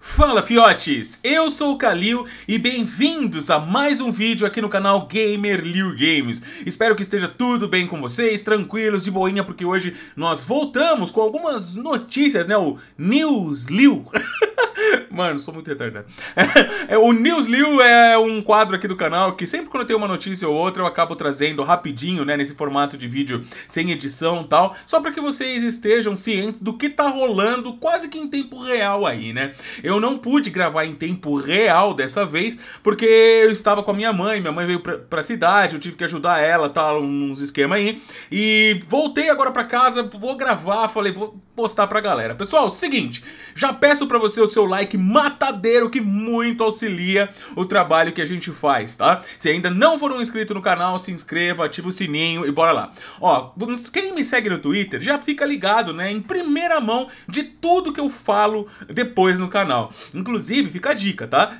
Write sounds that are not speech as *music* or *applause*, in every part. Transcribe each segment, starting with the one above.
Fala fiotes, eu sou o Kalil e bem-vindos a mais um vídeo aqui no canal Gamer Liu Games. Espero que esteja tudo bem com vocês, tranquilos, de boinha, porque hoje nós voltamos com algumas notícias, né? O News Liu. *laughs* Mano, sou muito retardado. *laughs* É, o News Liu é um quadro aqui do canal que sempre quando eu tenho uma notícia ou outra eu acabo trazendo rapidinho, né? Nesse formato de vídeo sem edição e tal. Só para que vocês estejam cientes do que tá rolando quase que em tempo real aí, né? Eu não pude gravar em tempo real dessa vez porque eu estava com a minha mãe. Minha mãe veio pra, pra cidade, eu tive que ajudar ela, tal, tá, uns esquemas aí. E voltei agora para casa, vou gravar, falei, vou postar pra galera. Pessoal, seguinte, já peço para você o seu like matadeiro que muito auxilia o trabalho que a gente faz, tá? Se ainda não for um inscrito no canal, se inscreva, ativa o sininho e bora lá. Ó, quem me segue no Twitter já fica ligado, né, em primeira mão de tudo que eu falo depois no canal. Inclusive, fica a dica, tá?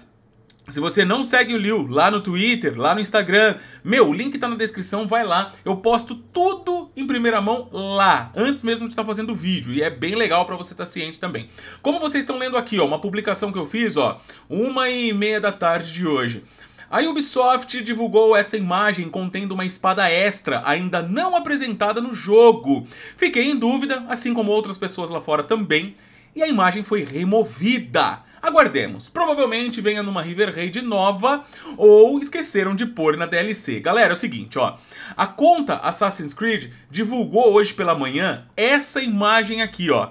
Se você não segue o Liu lá no Twitter, lá no Instagram, meu, o link tá na descrição, vai lá. Eu posto tudo em primeira mão lá, antes mesmo de estar tá fazendo o vídeo, e é bem legal para você estar tá ciente também. Como vocês estão lendo aqui, ó, uma publicação que eu fiz, ó, uma e meia da tarde de hoje. A Ubisoft divulgou essa imagem contendo uma espada extra, ainda não apresentada no jogo. Fiquei em dúvida, assim como outras pessoas lá fora também, e a imagem foi removida. Aguardemos. Provavelmente venha numa River Raid nova ou esqueceram de pôr na DLC. Galera, é o seguinte, ó. A conta Assassin's Creed divulgou hoje pela manhã essa imagem aqui, ó.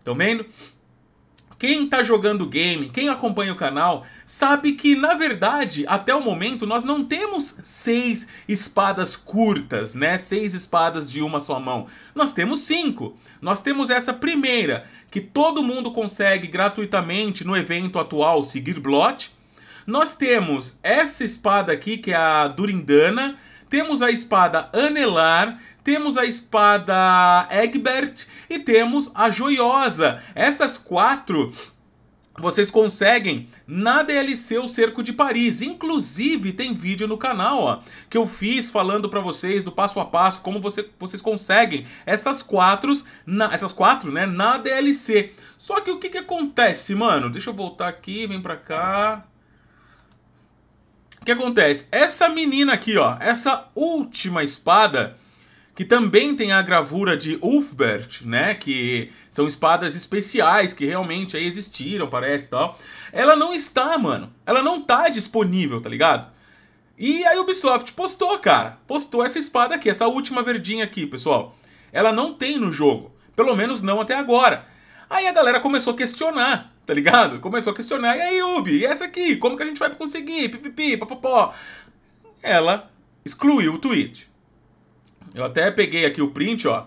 Estão vendo? quem tá jogando game, quem acompanha o canal, sabe que, na verdade, até o momento, nós não temos seis espadas curtas, né? Seis espadas de uma só mão. Nós temos cinco. Nós temos essa primeira, que todo mundo consegue gratuitamente no evento atual seguir blot. Nós temos essa espada aqui, que é a Durindana. Temos a espada Anelar, temos a espada Egbert e temos a joiosa. Essas quatro vocês conseguem na DLC O Cerco de Paris. Inclusive, tem vídeo no canal ó, que eu fiz falando para vocês do passo a passo, como você, vocês conseguem essas quatro, na, essas quatro né, na DLC. Só que o que, que acontece, mano? Deixa eu voltar aqui, vem pra cá. O que acontece? Essa menina aqui, ó, essa última espada que também tem a gravura de Ulfbert, né? Que são espadas especiais que realmente aí existiram, parece tal. Ela não está, mano. Ela não tá disponível, tá ligado? E a Ubisoft postou, cara. Postou essa espada aqui, essa última verdinha aqui, pessoal. Ela não tem no jogo. Pelo menos não até agora. Aí a galera começou a questionar, tá ligado? Começou a questionar. E aí, Ubi, e essa aqui? Como que a gente vai conseguir? Pipipi, papapó. Ela excluiu o tweet. Eu até peguei aqui o print, ó.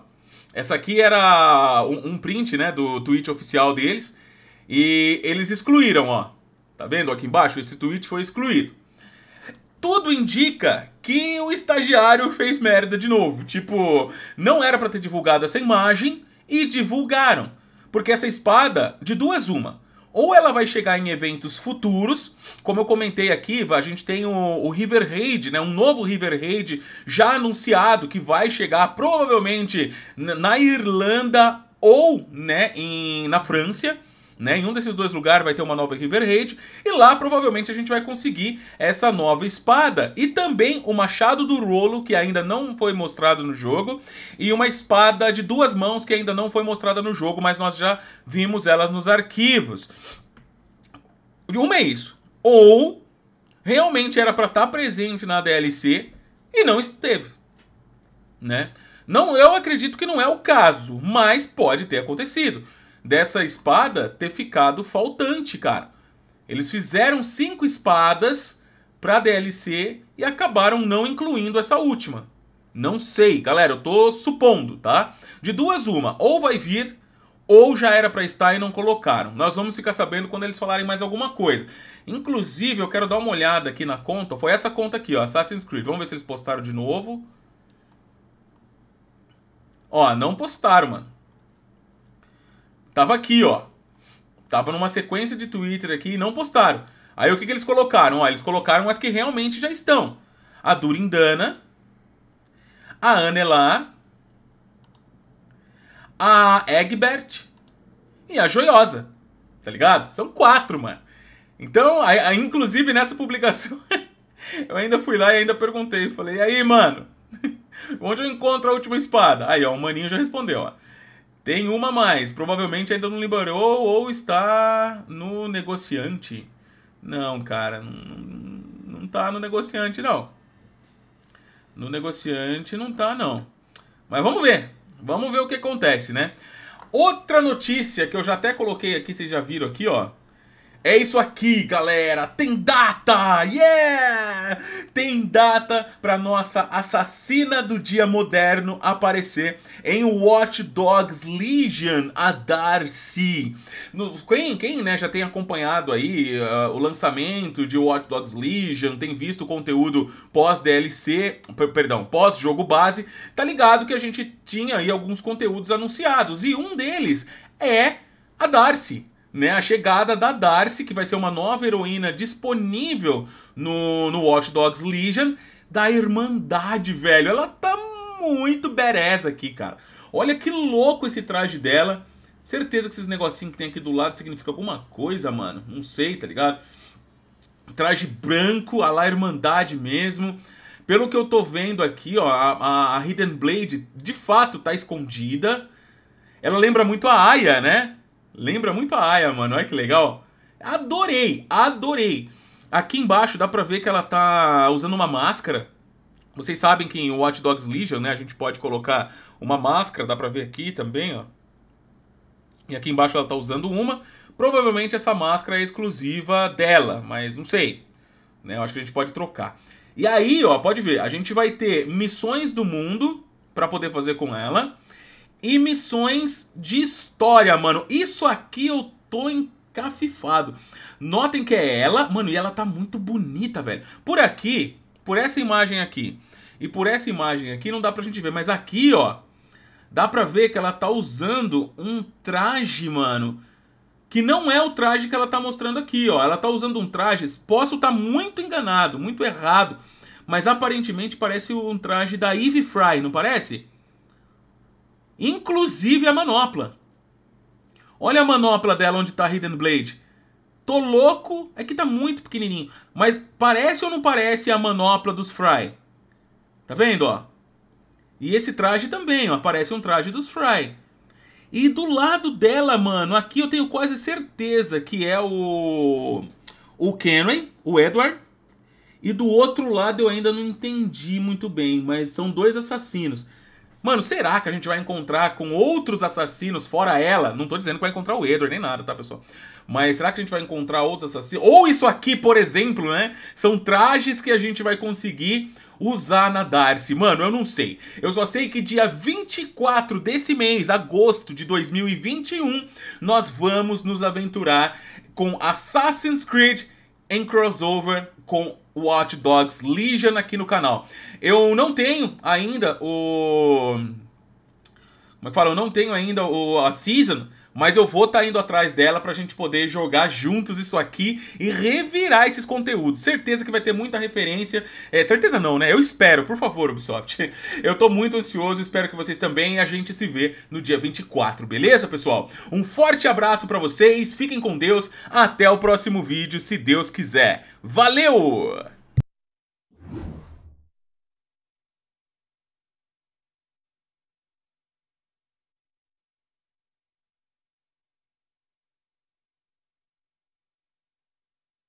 Essa aqui era um, um print, né, do tweet oficial deles. E eles excluíram, ó. Tá vendo aqui embaixo? Esse tweet foi excluído. Tudo indica que o estagiário fez merda de novo. Tipo, não era para ter divulgado essa imagem e divulgaram. Porque essa espada, de duas uma, ou ela vai chegar em eventos futuros, como eu comentei aqui, a gente tem o, o River Raid, né, um novo River Raid já anunciado que vai chegar provavelmente na Irlanda ou né, em, na França. Né? Em um desses dois lugares vai ter uma nova River Raid e lá provavelmente a gente vai conseguir essa nova espada e também o machado do rolo que ainda não foi mostrado no jogo e uma espada de duas mãos que ainda não foi mostrada no jogo, mas nós já vimos ela nos arquivos. Uma é isso. Ou realmente era para estar tá presente na DLC e não esteve, né? Não, eu acredito que não é o caso, mas pode ter acontecido dessa espada ter ficado faltante, cara. Eles fizeram cinco espadas pra DLC e acabaram não incluindo essa última. Não sei, galera, eu tô supondo, tá? De duas uma, ou vai vir ou já era para estar e não colocaram. Nós vamos ficar sabendo quando eles falarem mais alguma coisa. Inclusive, eu quero dar uma olhada aqui na conta. Foi essa conta aqui, ó, Assassin's Creed. Vamos ver se eles postaram de novo. Ó, não postaram, mano. Tava aqui, ó. Tava numa sequência de Twitter aqui e não postaram. Aí o que, que eles colocaram? Ó, eles colocaram as que realmente já estão. A Durindana, a Anelar, a Egbert e a Joiosa. Tá ligado? São quatro, mano. Então, a, a, inclusive nessa publicação, *laughs* eu ainda fui lá e ainda perguntei. Falei, e aí, mano? *laughs* Onde eu encontro a última espada? Aí, ó, o maninho já respondeu, ó. Tem uma mais, provavelmente ainda não liberou ou está no negociante. Não, cara, não, não tá no negociante, não. No negociante não tá, não. Mas vamos ver. Vamos ver o que acontece, né? Outra notícia que eu já até coloquei aqui, vocês já viram aqui, ó. É isso aqui, galera! Tem data! Yeah! Tem data para nossa assassina do dia moderno aparecer em Watch Dogs Legion, a Darcy. No, quem quem né, já tem acompanhado aí uh, o lançamento de Watch Dogs Legion, tem visto o conteúdo pós-DLC, perdão, pós-jogo base, tá ligado que a gente tinha aí alguns conteúdos anunciados. E um deles é a Darcy né, a chegada da Darcy, que vai ser uma nova heroína disponível no, no Watch Dogs Legion, da Irmandade, velho. Ela tá muito badass aqui, cara. Olha que louco esse traje dela. Certeza que esses negocinhos que tem aqui do lado significa alguma coisa, mano. Não sei, tá ligado? Traje branco, a lá Irmandade mesmo. Pelo que eu tô vendo aqui, ó, a, a Hidden Blade de fato tá escondida. Ela lembra muito a Aya, né? Lembra muito a Aya, mano. Olha que legal. Adorei, adorei. Aqui embaixo dá pra ver que ela tá usando uma máscara. Vocês sabem que em Watch Dogs Legion, né? A gente pode colocar uma máscara, dá pra ver aqui também, ó. E aqui embaixo ela tá usando uma. Provavelmente essa máscara é exclusiva dela, mas não sei. Né? Eu acho que a gente pode trocar. E aí, ó, pode ver, a gente vai ter missões do mundo para poder fazer com ela e missões de história, mano. Isso aqui eu tô encafifado. Notem que é ela, mano, e ela tá muito bonita, velho. Por aqui, por essa imagem aqui e por essa imagem aqui não dá pra gente ver, mas aqui, ó, dá pra ver que ela tá usando um traje, mano, que não é o traje que ela tá mostrando aqui, ó. Ela tá usando um traje, posso estar tá muito enganado, muito errado, mas aparentemente parece um traje da Eve Fry, não parece? Inclusive a manopla. Olha a manopla dela onde tá a Hidden Blade. Tô louco, é que tá muito pequenininho. Mas parece ou não parece a manopla dos Fry? Tá vendo, ó? E esse traje também, ó, parece um traje dos Fry. E do lado dela, mano, aqui eu tenho quase certeza que é o o Kenway, o Edward. E do outro lado eu ainda não entendi muito bem, mas são dois assassinos. Mano, será que a gente vai encontrar com outros assassinos fora ela? Não tô dizendo que vai encontrar o Edward nem nada, tá, pessoal? Mas será que a gente vai encontrar outros assassinos? Ou isso aqui, por exemplo, né? São trajes que a gente vai conseguir usar na Darcy. Mano, eu não sei. Eu só sei que dia 24 desse mês, agosto de 2021, nós vamos nos aventurar com Assassin's Creed em crossover com Watch Dogs Legion aqui no canal. Eu não tenho ainda o... Como é que fala? Eu não tenho ainda o, a Season, mas eu vou estar tá indo atrás dela pra gente poder jogar juntos isso aqui e revirar esses conteúdos. Certeza que vai ter muita referência. É, certeza não, né? Eu espero, por favor, Ubisoft. *laughs* Eu tô muito ansioso, espero que vocês também e a gente se vê no dia 24, beleza, pessoal? Um forte abraço para vocês, fiquem com Deus, até o próximo vídeo, se Deus quiser. Valeu!